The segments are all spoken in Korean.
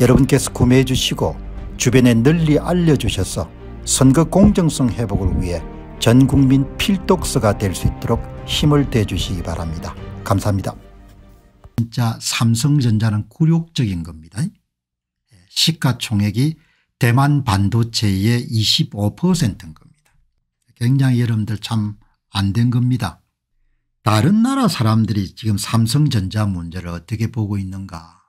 여러분께서 구매해 주시고 주변에 널리 알려주셔서 선거 공정성 회복을 위해 전국민 필독서가 될 수 있도록 힘을 대주시기 바랍니다. 감사합니다. 진짜 삼성전자는 굴욕적인 겁니다. 예, 시가총액이 대만 반도체의 25%인 겁니다. 굉장히 여러분들 참 안 된 겁니다. 다른 나라 사람들이 지금 삼성전자 문제를 어떻게 보고 있는가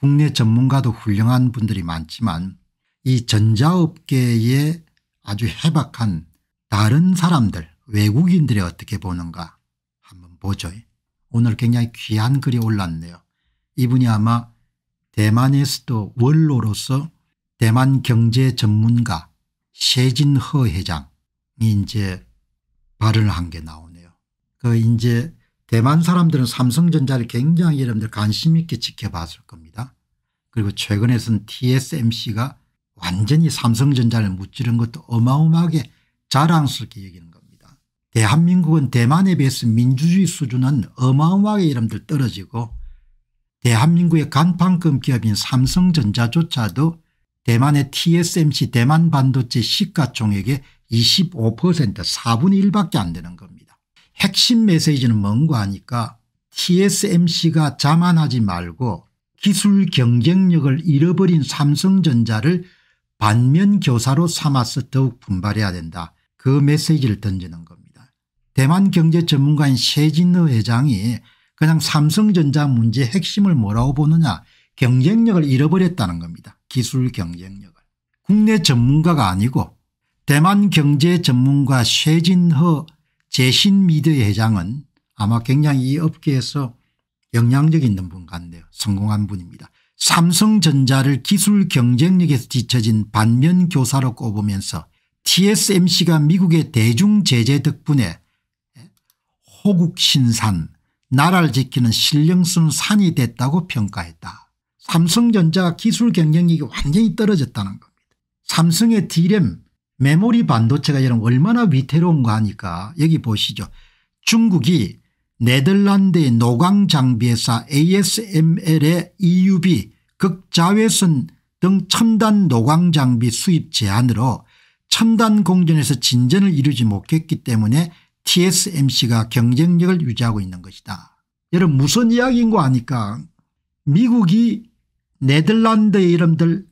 국내 전문가도 훌륭한 분들이 많지만 이 전자업계에 아주 해박한 다른 사람들 외국인들이 어떻게 보는가 한번 보죠. 오늘 굉장히 귀한 글이 올랐네요. 이분이 아마 대만에서도 원로로서 대만 경제 전문가 세진허 회장이 이제 발언을 한 게 나오네요. 그 이제 대만 사람들은 삼성전자를 굉장히 여러분들 관심 있게 지켜봤을 겁니다. 그리고 최근에선 TSMC가 완전히 삼성전자를 무찌른 것도 어마어마하게 자랑스럽게 여기는 겁니다. 대한민국은 대만에 비해서 민주주의 수준은 어마어마하게 여러분들 떨어지고 대한민국의 간판급 기업인 삼성전자조차도 대만의 TSMC 대만 반도체 시가총액의 25% 4분의 1밖에 안 되는 겁니다. 핵심 메시지는 뭔고 하니까 TSMC가 자만하지 말고 기술 경쟁력을 잃어버린 삼성전자를 반면 교사로 삼아서 더욱 분발해야 된다. 그 메시지를 던지는 겁니다. 대만 경제 전문가인 세진너 회장이 그냥 삼성전자 문제의 핵심을 뭐라고 보느냐 경쟁력을 잃어버렸다는 겁니다. 기술 경쟁력을. 국내 전문가가 아니고 대만 경제 전문가 세진허 제신미드의 회장은 아마 굉장히 이 업계에서 영향력 있는 분 같네요. 성공한 분입니다. 삼성전자를 기술 경쟁력에서 뒤처진 반면 교사로 꼽으면서 TSMC가 미국의 대중 제재 덕분에 호국신산 나라를 지키는 신령성 산이 됐다고 평가했다. 삼성전자 기술 경쟁력이 완전히 떨어졌다는 겁니다. 삼성의 D램 메모리 반도체가 여러분 얼마나 위태로운가 하니까 여기 보시죠. 중국이 네덜란드의 노광장비회사 ASML의 EUB 극자외선 등 첨단 노광장비 수입 제한으로 첨단 공전에서 진전을 이루지 못했기 때문에 TSMC가 경쟁력을 유지하고 있는 것이다. 여러분 무슨 이야기인 거 아니까 미국이 네덜란드의 이름들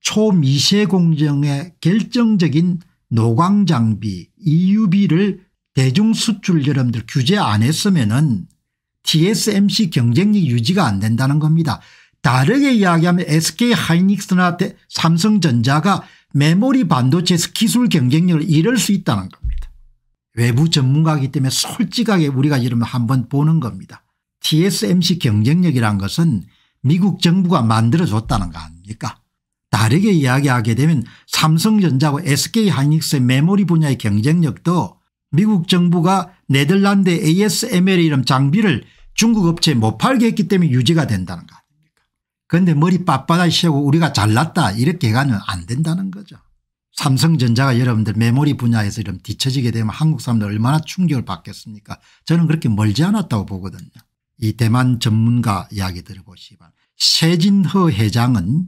초미세 공정의 결정적인 노광장비 EUB를 대중수출 여러분들 규제 안 했으면 은 TSMC 경쟁력 유지가 안 된다는 겁니다. 다르게 이야기하면 SK하이닉스나 삼성전자가 메모리 반도체 기술 경쟁력을 잃을 수 있다는 겁니다. 외부 전문가이기 때문에 솔직하게 우리가 이러면 한번 보는 겁니다. TSMC 경쟁력이란 것은 미국 정부가 만들어줬다는 거 아닙니까 다르게 이야기하게 되면 삼성전자와 SK하이닉스의 메모리 분야의 경쟁력도 미국 정부가 네덜란드 ASML 이름 장비를 중국 업체에 못 팔게 했기 때문에 유지가 된다는 거 아닙니까 그런데 머리 빳빳하게 씌우고 우리가 잘났다 이렇게 해가면 안 된다는 거죠. 삼성전자가 여러분들 메모리 분야에서 이런 뒤처지게 되면 한국 사람들 얼마나 충격을 받겠습니까 저는 그렇게 멀지 않았다고 보거든요. 이 대만 전문가 이야기 들어보시면 세진허 회장은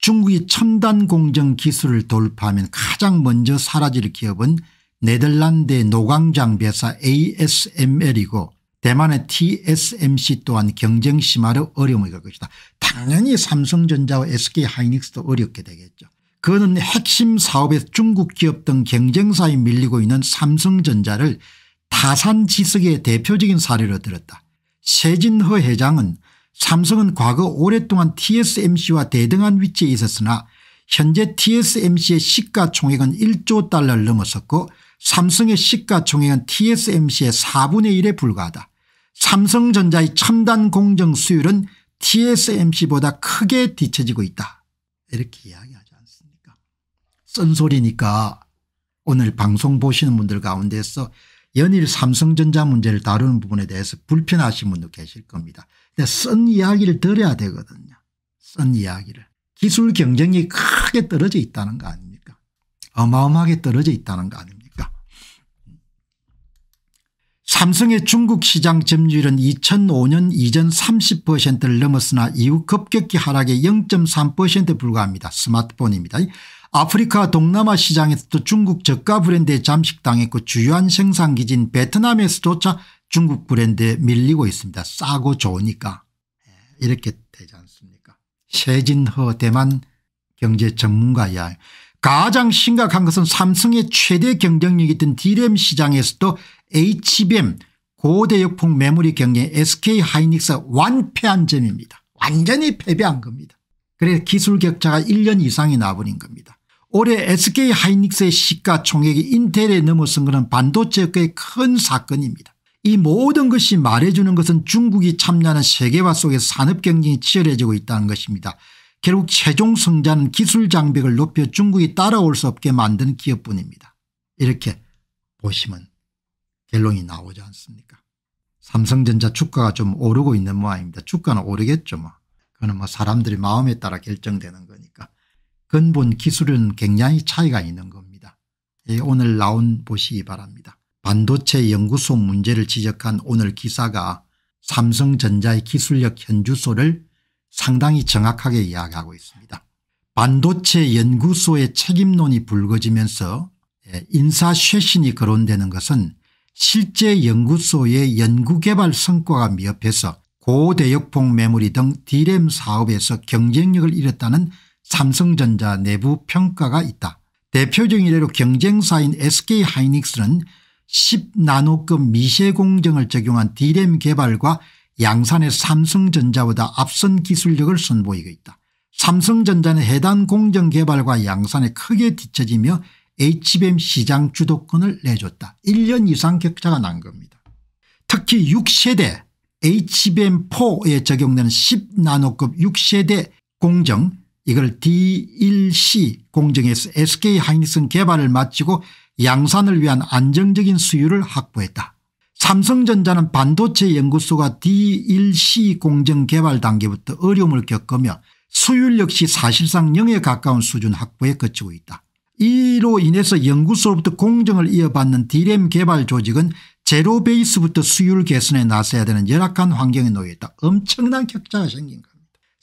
중국이 첨단 공정 기술을 돌파하면 가장 먼저 사라질 기업은 네덜란드의 노광장 배사 ASML이고 대만의 TSMC 또한 경쟁 심화로 어려움을 겪을 것이다. 당연히 삼성전자와 SK하이닉스도 어렵게 되겠죠. 그는 핵심 사업에서 중국 기업 등 경쟁사에 밀리고 있는 삼성전자를 다산지석의 대표적인 사례로 들었다. 세진허 회장은 삼성은 과거 오랫동안 TSMC와 대등한 위치에 있었으나 현재 TSMC의 시가총액은 1조 달러를 넘어섰고 삼성의 시가총액은 TSMC의 4분의 1에 불과하다. 삼성전자의 첨단 공정 수율은 TSMC보다 크게 뒤처지고 있다. 이렇게 이야기하지 않습니까 쓴소리니까 오늘 방송 보시는 분들 가운데서 연일 삼성전자 문제를 다루는 부분에 대해서 불편하신 분도 계실 겁니다. 쓴 이야기를 들어야 되거든요. 쓴 이야기를. 기술 경쟁이 크게 떨어져 있다는 거 아닙니까? 어마어마하게 떨어져 있다는 거 아닙니까? 삼성의 중국 시장 점유율은 2005년 이전 30%를 넘었으나 이후 급격히 하락해 0.3%에 불과합니다. 스마트폰입니다. 아프리카 동남아 시장에서도 중국 저가 브랜드에 잠식당했고 주요한 생산기지인 베트남에서조차 중국 브랜드에 밀리고 있습니다. 싸고 좋으니까 예, 이렇게 되지 않습니까 세진허 대만 경제 전문가야 가장 심각한 것은 삼성의 최대 경쟁력이던 디램 시장에서도 HBM 고대역풍 메모리 경쟁 s k 하이닉스 완패한 점입니다. 완전히 패배한 겁니다. 그래서 기술 격차가 1년 이상이 나버린 겁니다. 올해 SK하이닉스의 시가총액이 인텔에 넘어선 것은 반도체의큰 사건입니다. 이 모든 것이 말해주는 것은 중국이 참여하는 세계화 속에 산업경쟁이 치열해지고 있다는 것입니다. 결국 최종 성자는 기술 장벽을 높여 중국이 따라올 수 없게 만든 기업뿐입니다. 이렇게 보시면 결론이 나오지 않습니까 삼성전자 주가가 좀 오르고 있는 모양입니다. 주가는 오르겠죠. 뭐. 그거는 뭐 사람들이 마음에 따라 결정되는 거니까. 근본 기술은 굉장히 차이가 있는 겁니다. 예, 오늘 나온 보시기 바랍니다. 반도체 연구소 문제를 지적한 오늘 기사가 삼성전자의 기술력 현주소를 상당히 정확하게 이야기하고 있습니다. 반도체 연구소의 책임론이 불거지면서 예, 인사 쇄신이 거론되는 것은 실제 연구소의 연구개발 성과가 미흡해서 고대역폭 메모리 등 디램 사업에서 경쟁력을 잃었다는 삼성전자 내부 평가가 있다. 대표적인 예로 경쟁사인 SK하이닉스는 10나노급 미세공정을 적용한 디램 개발과 양산의 삼성전자보다 앞선 기술력을 선보이고 있다. 삼성전자는 해당 공정 개발과 양산에 크게 뒤처지며 HBM 시장 주도권을 내줬다. 1년 이상 격차가 난 겁니다. 특히 6세대 HBM4에 적용되는 10나노급 6세대 공정 이걸 D1C 공정에서 SK하이닉스 개발을 마치고 양산을 위한 안정적인 수율을 확보했다. 삼성전자는 반도체 연구소가 D1C 공정 개발 단계부터 어려움을 겪으며 수율 역시 사실상 0에 가까운 수준 확보에 그치고 있다. 이로 인해서 연구소로부터 공정을 이어받는 디램 개발 조직은 제로 베이스부터 수율 개선에 나서야 되는 열악한 환경에 놓여있다. 엄청난 격차가 생긴 겁니다.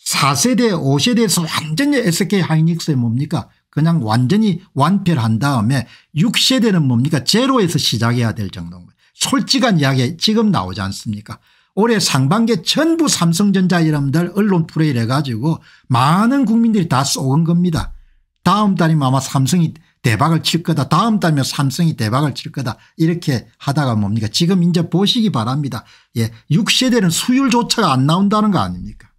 4세대 5세대에서 완전히 SK 하이닉스에 뭡니까 그냥 완전히 완패를 한 다음에 6세대는 뭡니까 제로에서 시작해야 될정도입니다 솔직한 이야기 지금 나오지 않습니까 올해 상반기 전부 삼성전자 여러분들 언론 프레이를 해가지고 많은 국민들이 다 쏘은 겁니다. 다음 달이면 아마 삼성이 대박을 칠 거다 다음 달이면 삼성이 대박을 칠 거다 이렇게 하다가 뭡니까 지금 이제 보시기 바랍니다. 예, 6세대는 수율조차가 안 나온다는 거 아닙니까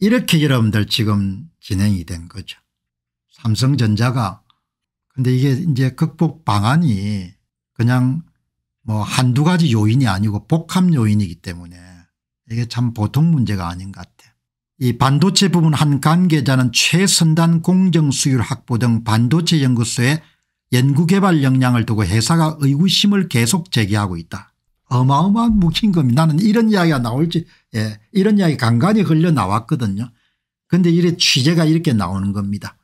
이렇게 여러분들 지금 진행이 된 거죠. 삼성전자가 근데 이게 이제 극복 방안이 그냥 뭐 한두 가지 요인이 아니고 복합 요인이기 때문에 이게 참 보통 문제가 아닌 것 같아. 이 반도체 부분한 관계자는 최선단 공정수율 확보 등 반도체 연구소에 연구개발 역량을 두고 회사가 의구심을 계속 제기하고 있다. 어마어마한 묵힌금이 나는 이런 이야기가 나올지 예, 이런 이야기 간간히 흘려 나왔거든요. 그런데 이래 취재가 이렇게 나오는 겁니다.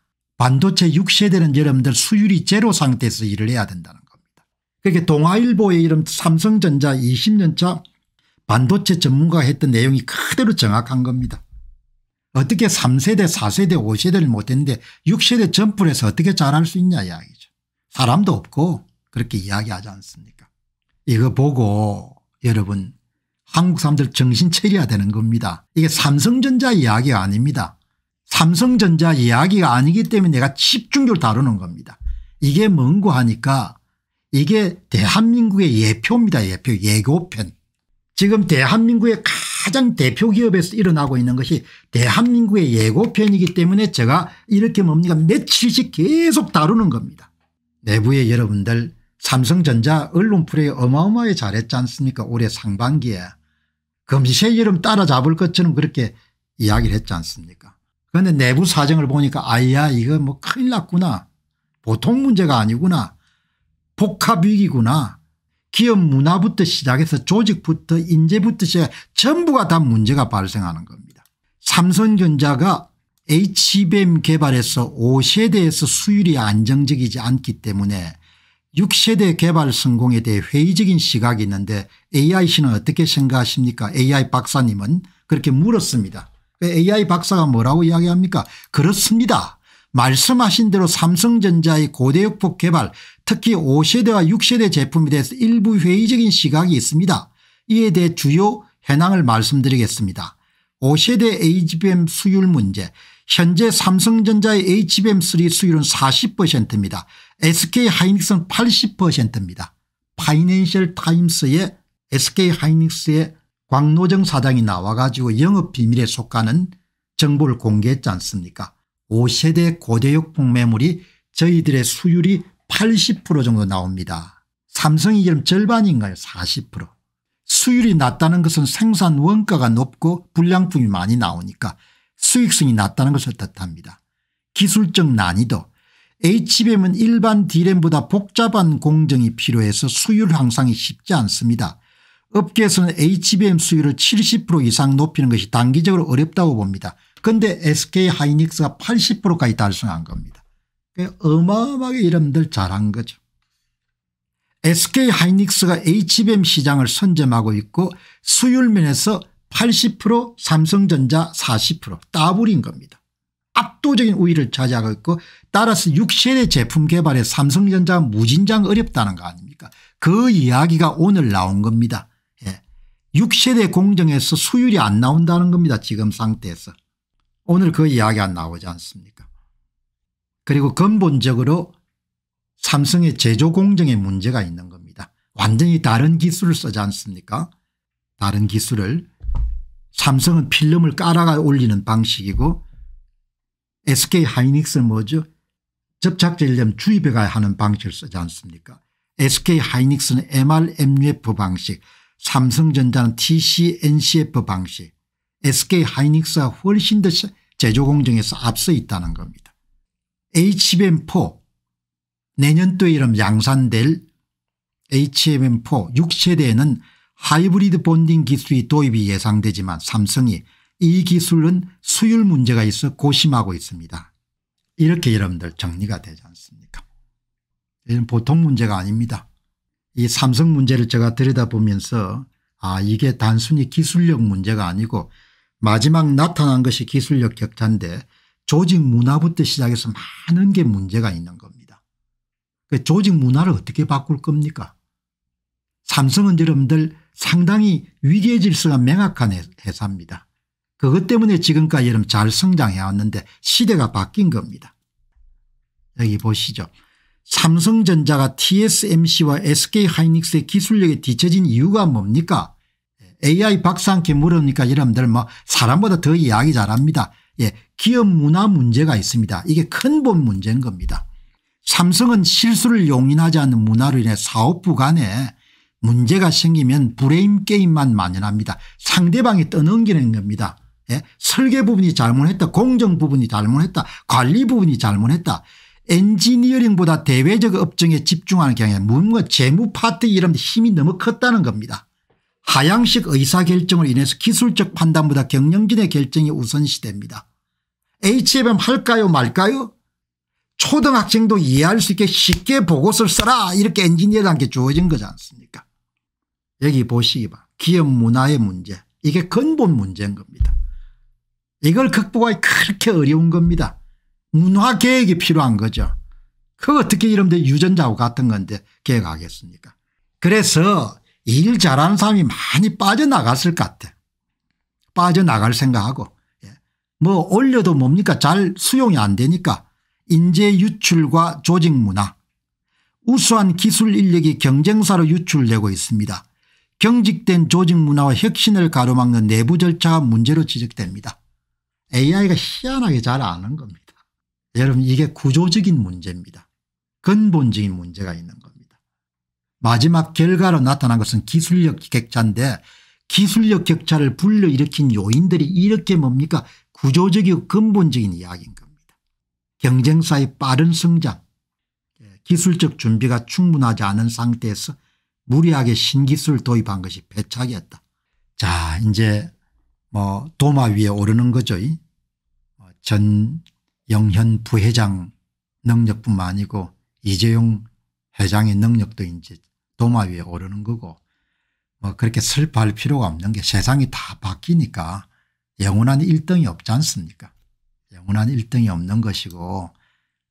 반도체 6세대는 여러분들 수율이 제로 상태에서 일을 해야 된다는 겁니다. 그게 동아일보의 이름 삼성전자 20년차 반도체 전문가가 했던 내용이 그대로 정확한 겁니다. 어떻게 3세대 4세대 5세대를 못했는데 6세대 점프해서 어떻게 잘할 수 있냐 이야기죠. 사람도 없고 그렇게 이야기하지 않습니까 이거 보고 여러분 한국 사람들 정신 차려야 되는 겁니다. 이게 삼성전자 이야기가 아닙니다. 삼성전자 이야기가 아니기 때문에 내가 집중적으로 다루는 겁니다. 이게 뭔고 하니까 이게 대한민국의 예표입니다. 예표 예고편. 지금 대한민국의 가장 대표 기업에서 일어나고 있는 것이 대한민국의 예고편이기 때문에 제가 이렇게 뭡니까 며칠씩 계속 다루는 겁니다. 내부의 여러분들 삼성전자 언론프레이 어마어마하게 잘했지 않습니까 올해 상반기에 금세 시 여름 따라잡을 것처럼 그렇게 이야기를 했지 않습니까 그런데 내부 사정을 보니까 아야 이거 뭐 큰일 났구나. 보통 문제가 아니구나. 복합위기구나. 기업 문화부터 시작해서 조직부터 인재부터 시작 해 전부가 다 문제가 발생하는 겁니다. 삼성전자가 HBM 개발에서 5세대에서 수율이 안정적이지 않기 때문에 6세대 개발 성공에 대해 회의적인 시각이 있는데 AI씨는 어떻게 생각하십니까 AI 박사님은 그렇게 물었습니다. AI 그 박사가 뭐라고 이야기합니까 그렇습니다. 말씀하신 대로 삼성전자의 고대역폭 개발 특히 5세대와 6세대 제품에 대해서 일부 회의적인 시각이 있습니다. 이에 대해 주요 현황을 말씀드리겠습니다. 5세대 HBM 수율 문제 현재 삼성전자의 HBM3 수율은 40%입니다. SK하이닉스는 80%입니다. 파이낸셜 타임스의 SK하이닉스의 광노정 사장이 나와가지고 영업비밀에 속하는 정보를 공개했지 않습니까 5세대 고대역폭 매물이 저희들의 수율이 80% 정도 나옵니다. 삼성이 지금 절반인가요 40% 수율이 낮다는 것은 생산 원가가 높고 불량품이 많이 나오니까 수익성이 낮다는 것을 뜻합니다. 기술적 난이도 HBM은 일반 D램보다 복잡한 공정이 필요해서 수율 향상이 쉽지 않습니다. 업계에서는 HBM 수율을 70% 이상 높이는 것이 단기적으로 어렵다고 봅니다. 그런데 SK하이닉스가 80%까지 달성한 겁니다. 어마어마하게 여러들 잘한 거죠. SK하이닉스가 HBM 시장을 선점하고 있고 수율 면에서 80% 삼성전자 40% 따블인 겁니다. 압도적인 우위를 차지하고 있고 따라서 6세대 제품 개발에 삼성전자 무진장 어렵다는 거 아닙니까 그 이야기가 오늘 나온 겁니다. 6세대 공정에서 수율이 안 나온다는 겁니다. 지금 상태에서. 오늘 그 이야기가 나오지 않습니까 그리고 근본적으로 삼성의 제조 공정에 문제가 있는 겁니다. 완전히 다른 기술을 쓰지 않습니까 다른 기술을 삼성은 필름을 깔아가 올리는 방식이고 SK 하이닉스는 뭐죠 접착제를 주입해가야 하는 방식을 쓰지 않습니까 SK 하이닉스는 MR MUF 방식 삼성전자는 TCNCF 방식 SK하이닉스가 훨씬 더 제조 공정에서 앞서 있다는 겁니다. HBM4 내년도에 이름 양산될 HBM4 6세대에는 하이브리드 본딩 기술이 도입이 예상되지만 삼성이 이 기술은 수율 문제가 있어 고심하고 있습니다. 이렇게 여러분들 정리가 되지 않습니까 이건 보통 문제가 아닙니다. 이 삼성 문제를 제가 들여다보면서 아 이게 단순히 기술력 문제가 아니고 마지막 나타난 것이 기술력 격차인데 조직 문화부터 시작해서 많은 게 문제가 있는 겁니다. 그 조직 문화를 어떻게 바꿀 겁니까 삼성은 여러분들 상당히 위계 질서가 명확한 회사입니다. 그것 때문에 지금까지 여러분 잘 성장해 왔는데 시대가 바뀐 겁니다. 여기 보시죠. 삼성전자가 TSMC와 SK하이닉스의 기술력에 뒤처진 이유가 뭡니까 AI 박사한테 물으니까 여러분들 뭐 사람보다 더 이야기 잘합니다. 예, 기업 문화 문제가 있습니다. 이게 큰 본 문제인 겁니다. 삼성은 실수를 용인하지 않는 문화로 인해 사업부 간에 문제가 생기면 브레임 게임만 만연합니다. 상대방이 떠넘기는 겁니다. 예? 설계 부분이 잘못했다 공정 부분이 잘못했다 관리 부분이 잘못했다 엔지니어링보다 대외적 업종에 집중하는 경향이 뭔가 재무 파트 이런 힘이 너무 컸다는 겁니다. 하향식 의사결정을 인해서 기술적 판단보다 경영진의 결정이 우선시됩니다. HMM 할까요 말까요 초등학생도 이해할 수 있게 쉽게 보고서를 써라 이렇게 엔지니어한테 주어진 거지 않습니까 여기 보시기 바 기업 문화의 문제 이게 근본 문제인 겁니다. 이걸 극복하기 그렇게 어려운 겁니다. 문화 개혁이 필요한 거죠. 그 어떻게 이런데 유전자하 같은 건데 개혁하겠습니까 그래서 일 잘하는 사람이 많이 빠져나갔을 것 같아. 빠져나갈 생각하고 예. 뭐 올려도 뭡니까 잘 수용이 안 되니까 인재 유출과 조직 문화 우수한 기술 인력이 경쟁사로 유출되고 있습니다. 경직된 조직 문화와 혁신을 가로막는 내부 절차가 문제로 지적됩니다. AI가 희한하게 잘 아는 겁니다. 여러분 이게 구조적인 문제입니다. 근본적인 문제가 있는 겁니다. 마지막 결과로 나타난 것은 기술력 격차인데 기술력 격차를 불러일으킨 요인들이 이렇게 뭡니까 구조적이고 근본적인 이야기인 겁니다. 경쟁사의 빠른 성장 예, 기술적 준비가 충분하지 않은 상태에서 무리하게 신기술 도입한 것이 배착이었다. 자 이제 뭐 도마 위에 오르는 거죠. 뭐 전 영현 부회장 능력뿐만 아니고 이재용 회장의 능력도 이제 도마 위에 오르는 거고 뭐 그렇게 슬퍼할 필요가 없는 게 세상이 다 바뀌니까 영원한 1등이 없지 않습니까 영원한 1등이 없는 것이고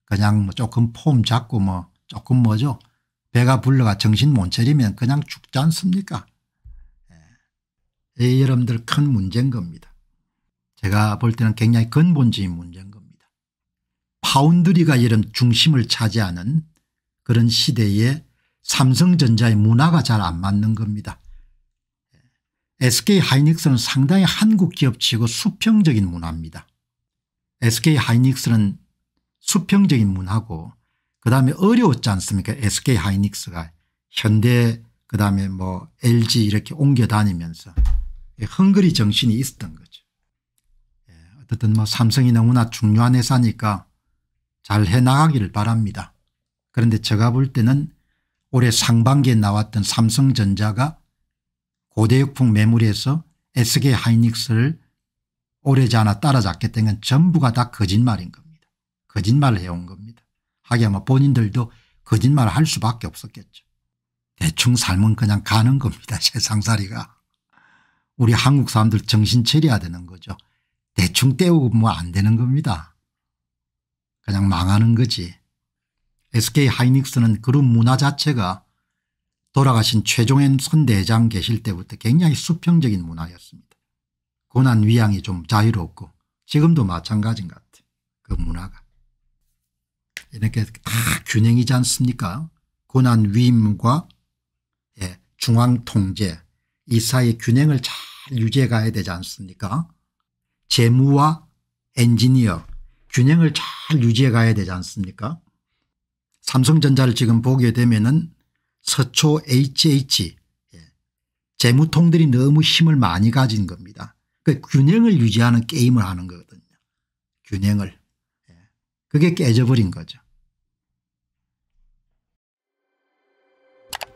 그냥 뭐 조금 폼 잡고 뭐 조금 뭐죠 배가 불러가 정신 못 차리면 그냥 죽지 않습니까 예. 여러분들 큰 문제인 겁니다 제가 볼 때는 굉장히 근본적인 문제인 겁니다 파운드리가 이런 중심을 차지하는 그런 시대에 삼성전자의 문화가 잘 안 맞는 겁니다. SK하이닉스는 상당히 한국 기업치고 수평적인 문화입니다. SK하이닉스는 수평적인 문화고 그다음에 어려웠지 않습니까 SK하이닉스가 현대 그다음에 뭐 LG 이렇게 옮겨 다니면서 예, 헝그리 정신이 있었던 거죠. 예, 어쨌든 뭐 삼성이 너무나 중요한 회사니까 잘 해나가기를 바랍니다. 그런데 제가 볼 때는 올해 상반기에 나왔던 삼성전자가 고대역풍 매물에서 SK 하이닉스를 오래지 않아 따라잡겠다는 건 전부가 다 거짓말인 겁니다. 거짓말을 해온 겁니다. 하기야 뭐 본인들도 거짓말을 할 수밖에 없었겠죠. 대충 삶은 그냥 가는 겁니다. 세상살이가. 우리 한국 사람들 정신 차려야 되는 거죠. 대충 때우고 뭐 안 되는 겁니다. 그냥 망하는 거지. SK 하이닉스는 그룹 문화 자체가 돌아가신 최종현 선대장 계실 때부터 굉장히 수평적인 문화였습니다. 고난 위양이 좀 자유롭고 지금도 마찬가지인 것 같아요. 그 문화가. 이렇게 다 균형이지 않습니까 고난 위임과 예, 중앙통제 이 사이의 균형을 잘 유지해 가야 되지 않습니까 재무와 엔지니어 균형을 잘잘 유지해 가야 되지 않습니까 삼성전자를 지금 보게 되면은 서초 HH 예, 재무통들이 너무 힘을 많이 가진 겁니다. 그 균형을 유지하는 게임을 하는 거거든요. 균형을. 예, 그게 깨져버린 거죠.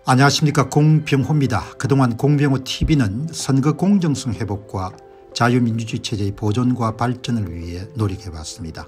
안녕하십니까 공병호입니다. 그동안 공병호 tv는 선거 공정성 회복과 자유민주주의 체제의 보존과 발전을 위해 노력해봤습니다.